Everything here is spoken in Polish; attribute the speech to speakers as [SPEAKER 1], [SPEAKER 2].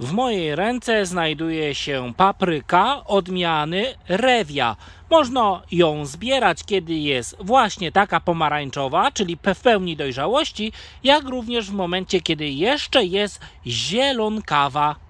[SPEAKER 1] W mojej ręce znajduje się papryka odmiany rewia. Można ją zbierać, kiedy jest właśnie taka pomarańczowa, czyli w pełni dojrzałości, jak również w momencie, kiedy jeszcze jest zielonkawa.